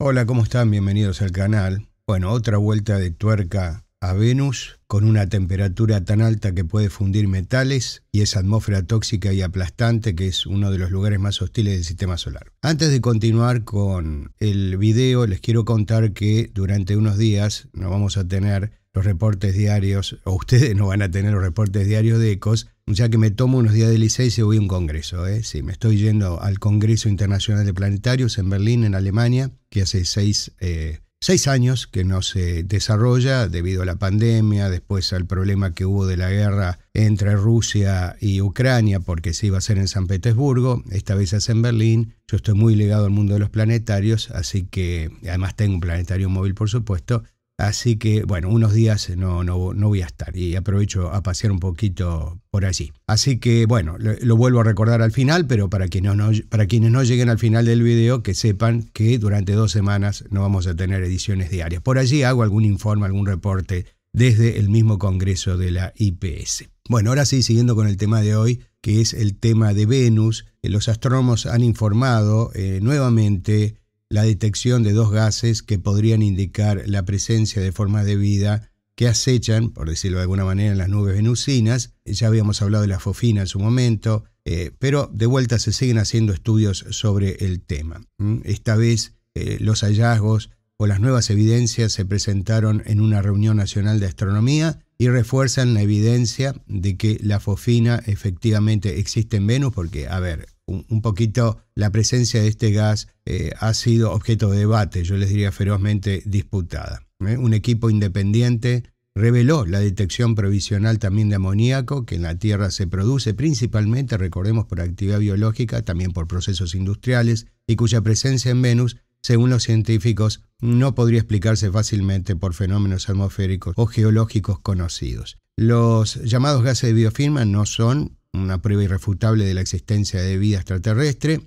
Hola, ¿cómo están? Bienvenidos al canal. Bueno, otra vuelta de tuerca a Venus con una temperatura tan alta que puede fundir metales y esa atmósfera tóxica y aplastante que es uno de los lugares más hostiles del sistema solar. Antes de continuar con el video, les quiero contar que durante unos días nos vamos a tener los reportes diarios, o ustedes no van a tener los reportes diarios de ECOS, ya que me tomo unos días de licencia y voy a un congreso. ¿eh? me estoy yendo al Congreso Internacional de Planetarios en Berlín, en Alemania, que hace seis, eh, seis años que no se desarrolla debido a la pandemia, después al problema que hubo de la guerra entre Rusia y Ucrania, porque se iba a hacer en San Petersburgo, esta vez es en Berlín. Yo estoy muy ligado al mundo de los planetarios, así que además tengo un planetario móvil, por supuesto, Así que, bueno, unos días eh, no, no, voy a estar y aprovecho a pasear un poquito por allí. Así que, bueno, lo, vuelvo a recordar al final, pero para quienes, no, para quienes no lleguen al final del video, que sepan que durante dos semanas no vamos a tener ediciones diarias. Por allí hago algún informe, algún reporte desde el mismo Congreso de la IPS. Bueno, ahora sí, siguiendo con el tema de hoy, que es el tema de Venus, eh, los astrónomos han informado eh, nuevamente la detección de dos gases que podrían indicar la presencia de formas de vida que acechan, por decirlo de alguna manera, en las nubes venusinas. Ya habíamos hablado de la fofina en su momento, eh, pero de vuelta se siguen haciendo estudios sobre el tema. Esta vez eh, los hallazgos o las nuevas evidencias se presentaron en una reunión nacional de astronomía y refuerzan la evidencia de que la fofina efectivamente existe en Venus, porque, a ver, un, poquito la presencia de este gas eh, ha sido objeto de debate, yo les diría ferozmente disputada. ¿eh? Un equipo independiente reveló la detección provisional también de amoníaco que en la Tierra se produce principalmente, recordemos, por actividad biológica, también por procesos industriales, y cuya presencia en Venus, según los científicos, no podría explicarse fácilmente por fenómenos atmosféricos o geológicos conocidos. Los llamados gases de biofirma no son una prueba irrefutable de la existencia de vida extraterrestre,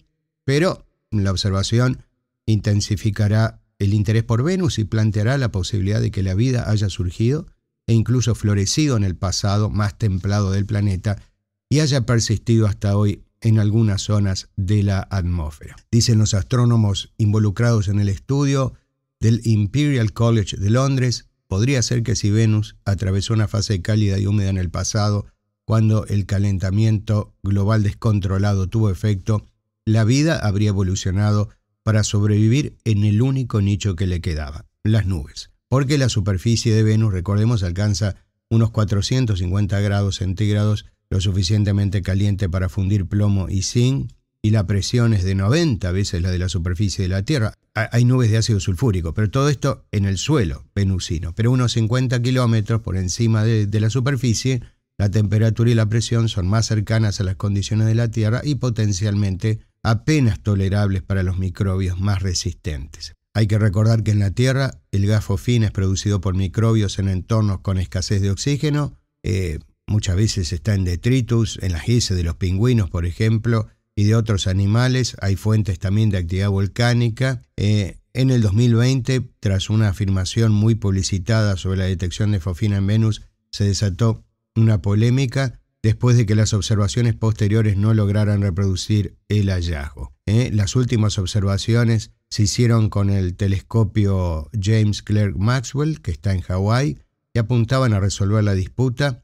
pero la observación intensificará el interés por Venus y planteará la posibilidad de que la vida haya surgido e incluso florecido en el pasado más templado del planeta y haya persistido hasta hoy en algunas zonas de la atmósfera. Dicen los astrónomos involucrados en el estudio del Imperial College de Londres, podría ser que si Venus atravesó una fase cálida y húmeda en el pasado, cuando el calentamiento global descontrolado tuvo efecto, la vida habría evolucionado para sobrevivir en el único nicho que le quedaba, las nubes, porque la superficie de Venus, recordemos, alcanza unos 450 grados centígrados, lo suficientemente caliente para fundir plomo y zinc, y la presión es de 90 veces la de la superficie de la Tierra. Hay nubes de ácido sulfúrico, pero todo esto en el suelo venusino, pero unos 50 kilómetros por encima de, de la superficie la temperatura y la presión son más cercanas a las condiciones de la Tierra y potencialmente apenas tolerables para los microbios más resistentes. Hay que recordar que en la Tierra el gas fofina es producido por microbios en entornos con escasez de oxígeno, eh, muchas veces está en detritus, en las heces de los pingüinos, por ejemplo, y de otros animales. Hay fuentes también de actividad volcánica. Eh, en el 2020, tras una afirmación muy publicitada sobre la detección de fofina en Venus, se desató una polémica después de que las observaciones posteriores no lograran reproducir el hallazgo. ¿eh? Las últimas observaciones se hicieron con el telescopio James Clerk Maxwell, que está en Hawái, y apuntaban a resolver la disputa.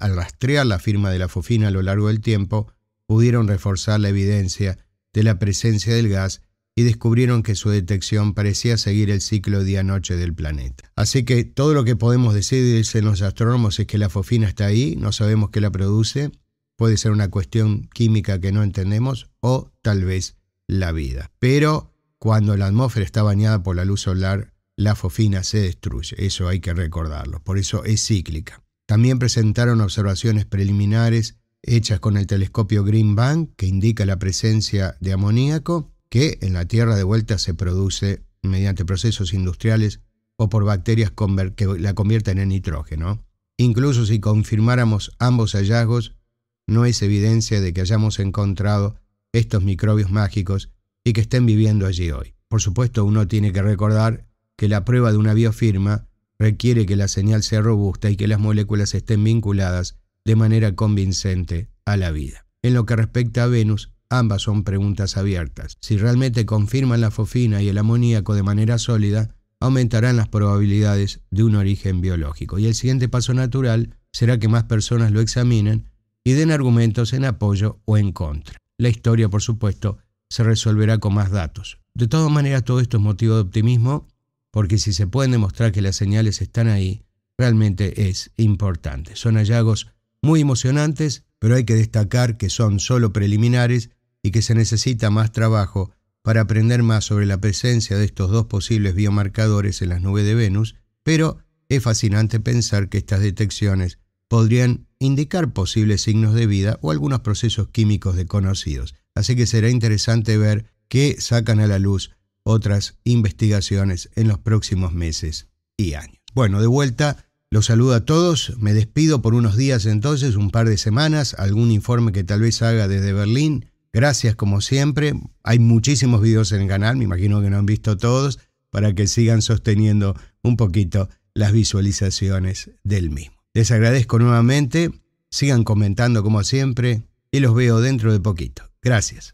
Al rastrear la firma de la fofina a lo largo del tiempo, pudieron reforzar la evidencia de la presencia del gas y descubrieron que su detección parecía seguir el ciclo día-noche del planeta. Así que todo lo que podemos decir, los astrónomos, es que la fosfina está ahí, no sabemos qué la produce, puede ser una cuestión química que no entendemos o tal vez la vida. Pero cuando la atmósfera está bañada por la luz solar, la fosfina se destruye, eso hay que recordarlo, por eso es cíclica. También presentaron observaciones preliminares hechas con el telescopio Green Bank, que indica la presencia de amoníaco, que en la tierra de vuelta se produce mediante procesos industriales o por bacterias que la convierten en nitrógeno. Incluso si confirmáramos ambos hallazgos, no es evidencia de que hayamos encontrado estos microbios mágicos y que estén viviendo allí hoy. Por supuesto, uno tiene que recordar que la prueba de una biofirma requiere que la señal sea robusta y que las moléculas estén vinculadas de manera convincente a la vida. En lo que respecta a Venus, Ambas son preguntas abiertas. Si realmente confirman la fofina y el amoníaco de manera sólida, aumentarán las probabilidades de un origen biológico. Y el siguiente paso natural será que más personas lo examinen y den argumentos en apoyo o en contra. La historia, por supuesto, se resolverá con más datos. De todas maneras, todo esto es motivo de optimismo porque si se pueden demostrar que las señales están ahí, realmente es importante. Son hallazgos muy emocionantes, pero hay que destacar que son solo preliminares y que se necesita más trabajo para aprender más sobre la presencia de estos dos posibles biomarcadores en las nubes de Venus, pero es fascinante pensar que estas detecciones podrían indicar posibles signos de vida o algunos procesos químicos desconocidos. Así que será interesante ver qué sacan a la luz otras investigaciones en los próximos meses y años. Bueno, de vuelta, los saludo a todos, me despido por unos días entonces, un par de semanas, algún informe que tal vez haga desde Berlín Gracias como siempre. Hay muchísimos videos en el canal, me imagino que no han visto todos, para que sigan sosteniendo un poquito las visualizaciones del mismo. Les agradezco nuevamente, sigan comentando como siempre y los veo dentro de poquito. Gracias.